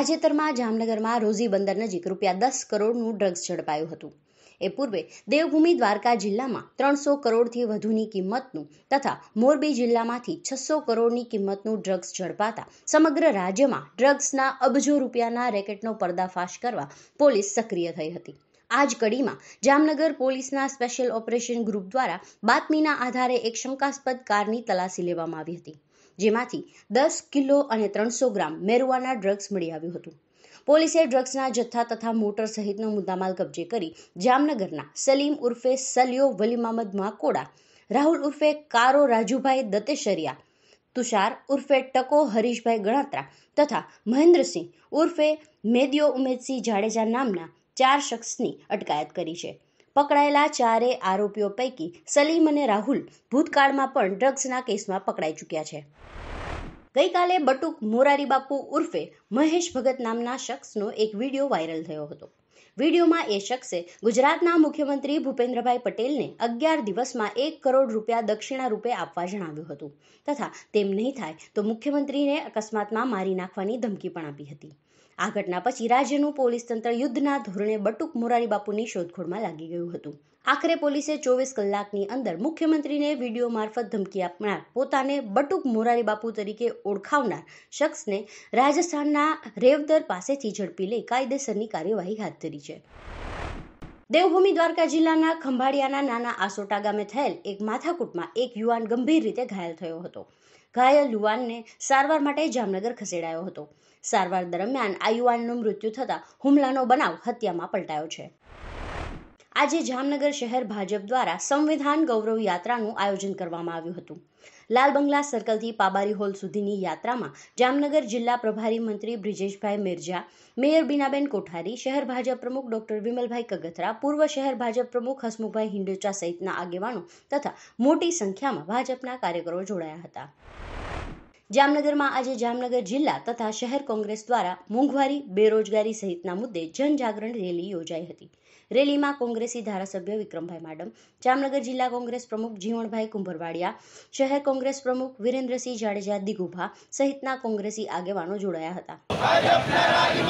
તાજેતરમાં જામનગરમાં રોઝી બંદર નજીક રૂપિયા દસ કરોડનું ડ્રગ્સ ઝડપાયું હતું એ પૂર્વે દેવભૂમિ દ્વારકા જિલ્લામાં ત્રણસો કરોડથી વધુની કિંમતનું તથા મોરબી જિલ્લામાંથી છસો કરોડની કિંમતનું ડ્રગ્સ ઝડપાતા સમગ્ર રાજ્યમાં ડ્રગ્સના અબજો રૂપિયાના રેકેટનો પર્દાફાશ કરવા પોલીસ સક્રિય થઈ હતી આ જ કડીમાં જામનગર પોલીસના સ્પેશિયલ ઓપરેશન ગ્રુપ દ્વારા બાતમીના આધારે એક શંકાસ્પદ કારની તલાસી લેવામાં આવી હતી જેમાંથી દસ કિલો અને ત્રણસો ગ્રામ મેરુઆના ડ્રગ્સ મળી આવ્યું હતું પોલીસે ડ્રગ્સના જથ્થા તથા મોટર સહિતનો મુદ્દામાલ કબજે કરી જામનગરના સલીમ ઉર્ફે સલિયો વલીમામદ માકોડા રાહુલ ઉર્ફે કારો રાજુભાઈ દતેશરિયા તુષાર ઉર્ફે ટકો હરીશભાઈ ગણાત્રા તથા મહેન્દ્રસિંહ ઉર્ફે મેદિયો ઉમેદસિંહ જાડેજા નામના ચાર શખ્સની અટકાયત કરી છે પકડાયેલા ચારે આરોપીઓ પૈકી સલીમ અને રાહુલ ભૂતકાળમાં પણ ડ્રગ્સના કેસમાં પકડાઈ ચૂક્યા છે ગઈકાલે બટુક મોરારી બાપુ ઉર્ફે મહેશ ભગત નામના શખ્સનો એક વિડીયો વાયરલ થયો હતો વિડીયોમાં એ શખ્સે ગુજરાતના મુખ્યમંત્રી ભૂપેન્દ્રભાઈ પટેલને અગિયાર દિવસમાં એક કરોડ રૂપિયા દક્ષિણા રૂપે આપવા જણાવ્યું હતું તથા તેમ નહીં થાય તો મુખ્યમંત્રીને અકસ્માતમાં મારી નાખવાની ધમકી પણ આપી હતી આ ઘટના પછી રાજ્યનું પોલીસ તંત્ર યુદ્ધના ધોરણે બટુક મોરારી બાપુની શોધખોળમાં લાગી ગયું હતું આખરે પોલીસે ચોવીસ કલાકની અંદર મુખ્યમંત્રીને વિડીયો મારફત ધમકી આપનાર પોતાને બટુક મોરારી બાપુ તરીકે ઓળખાવનાર શખ્સને રાજસ્થાનના રેવદર પાસેથી ઝડપી લઈ કાયદેસરની કાર્યવાહી હાથ ધરી છે દેવભૂમિ દ્વારકા જિલ્લાના ખંભાળિયાના નાના આસોટા ગામે થયેલ એક માથાકૂટમાં એક યુવાન ગંભીર રીતે ઘાયલ થયો હતો ઘાયલ યુવાનને સારવાર માટે જામનગર ખસેડાયો હતો સારવાર દરમિયાન આ યુવાનનું મૃત્યુ થતાં હુમલાનો બનાવ હત્યામાં પલટાયો છે આજે જામનગર શહેર ભાજપ દ્વારા સંવિધાન ગૌરવ યાત્રાનું આયોજન કરવામાં આવ્યું હતું લાલ બંગલા સર્કલથી પાબારી હોલ સુધીની યાત્રામાં જામનગર જિલ્લા પ્રભારી મંત્રી બ્રિજેશભાઈ મિર્જા મેયર બીનાબેન કોઠારી શહેર ભાજપ પ્રમુખ ડોક્ટર વિમલભાઈ કગથરા પૂર્વ શહેર ભાજપ પ્રમુખ હસમુખભાઈ હિન્ડોચા સહિતના આગેવાનો તથા મોટી સંખ્યામાં ભાજપના કાર્યકરો જોડાયા હતા જામનગરમાં આજે જામનગર જિલ્લા તથા શહેર કોંગ્રેસ દ્વારા મોંઘવારી બેરોજગારી સહિતના મુદ્દે જનજાગરણ રેલી યોજાઈ હતી રેલીમાં કોંગ્રેસી ધારાસભ્ય વિક્રમભાઈ માડમ જામનગર જિલ્લા કોંગ્રેસ પ્રમુખ જીવણભાઈ કુંભરવાડિયા શહેર કોંગ્રેસ પ્રમુખ વિરેન્દ્રસિંહ જાડેજા દિગુભા સહિતના કોંગ્રેસી આગેવાનો જોડાયા હતા